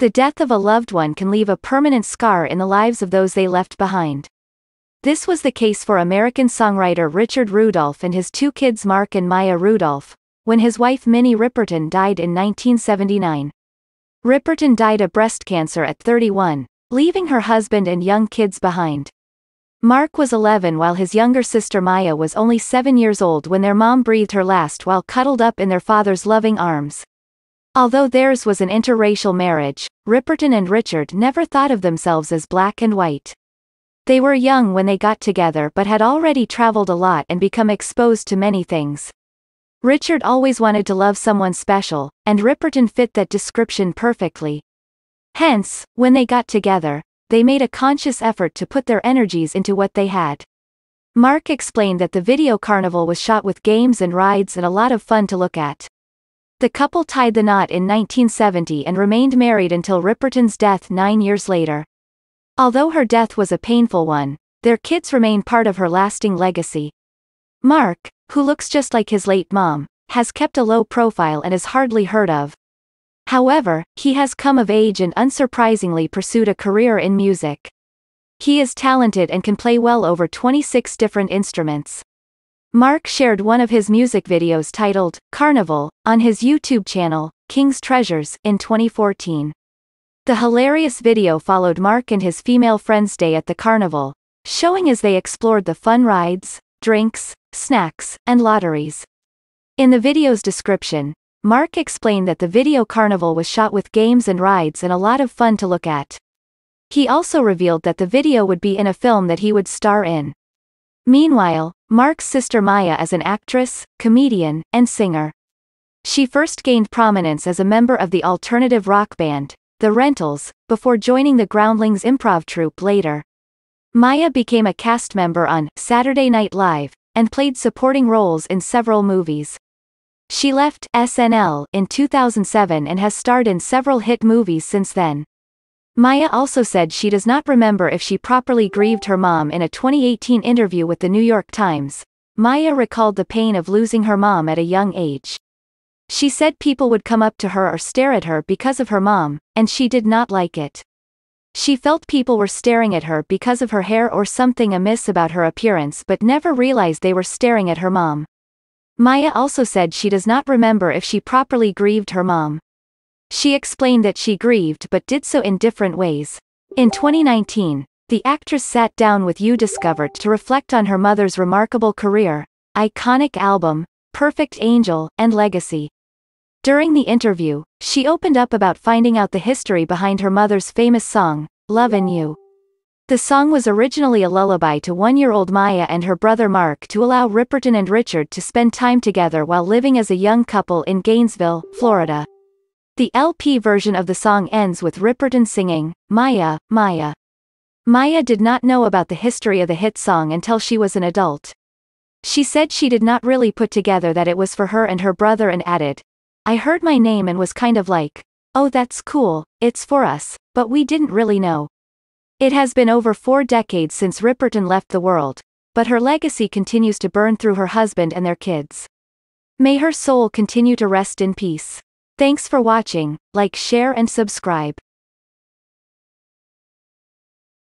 The death of a loved one can leave a permanent scar in the lives of those they left behind. This was the case for American songwriter Richard Rudolph and his two kids Mark and Maya Rudolph, when his wife Minnie Riperton died in 1979. Riperton died of breast cancer at 31, leaving her husband and young kids behind. Mark was 11 while his younger sister Maya was only 7 years old when their mom breathed her last while cuddled up in their father's loving arms, Although theirs was an interracial marriage, Ripperton and Richard never thought of themselves as black and white. They were young when they got together but had already traveled a lot and become exposed to many things. Richard always wanted to love someone special, and Ripperton fit that description perfectly. Hence, when they got together, they made a conscious effort to put their energies into what they had. Mark explained that the video carnival was shot with games and rides and a lot of fun to look at. The couple tied the knot in 1970 and remained married until Ripperton's death nine years later. Although her death was a painful one, their kids remain part of her lasting legacy. Mark, who looks just like his late mom, has kept a low profile and is hardly heard of. However, he has come of age and unsurprisingly pursued a career in music. He is talented and can play well over 26 different instruments. Mark shared one of his music videos titled, Carnival, on his YouTube channel, King's Treasures, in 2014. The hilarious video followed Mark and his female friends' day at the carnival, showing as they explored the fun rides, drinks, snacks, and lotteries. In the video's description, Mark explained that the video carnival was shot with games and rides and a lot of fun to look at. He also revealed that the video would be in a film that he would star in. Meanwhile, Mark's sister Maya is an actress, comedian, and singer. She first gained prominence as a member of the alternative rock band, The Rentals, before joining the Groundlings improv troupe later. Maya became a cast member on Saturday Night Live and played supporting roles in several movies. She left SNL in 2007 and has starred in several hit movies since then. Maya also said she does not remember if she properly grieved her mom in a 2018 interview with the New York Times. Maya recalled the pain of losing her mom at a young age. She said people would come up to her or stare at her because of her mom, and she did not like it. She felt people were staring at her because of her hair or something amiss about her appearance but never realized they were staring at her mom. Maya also said she does not remember if she properly grieved her mom. She explained that she grieved but did so in different ways. In 2019, the actress sat down with You Discovered to reflect on her mother's remarkable career, iconic album, Perfect Angel, and legacy. During the interview, she opened up about finding out the history behind her mother's famous song, Lovin' You. The song was originally a lullaby to one-year-old Maya and her brother Mark to allow Ripperton and Richard to spend time together while living as a young couple in Gainesville, Florida. The LP version of the song ends with Ripperton singing, Maya, Maya. Maya did not know about the history of the hit song until she was an adult. She said she did not really put together that it was for her and her brother and added, I heard my name and was kind of like, oh that's cool, it's for us, but we didn't really know. It has been over four decades since Ripperton left the world, but her legacy continues to burn through her husband and their kids. May her soul continue to rest in peace. Thanks for watching, like share and subscribe.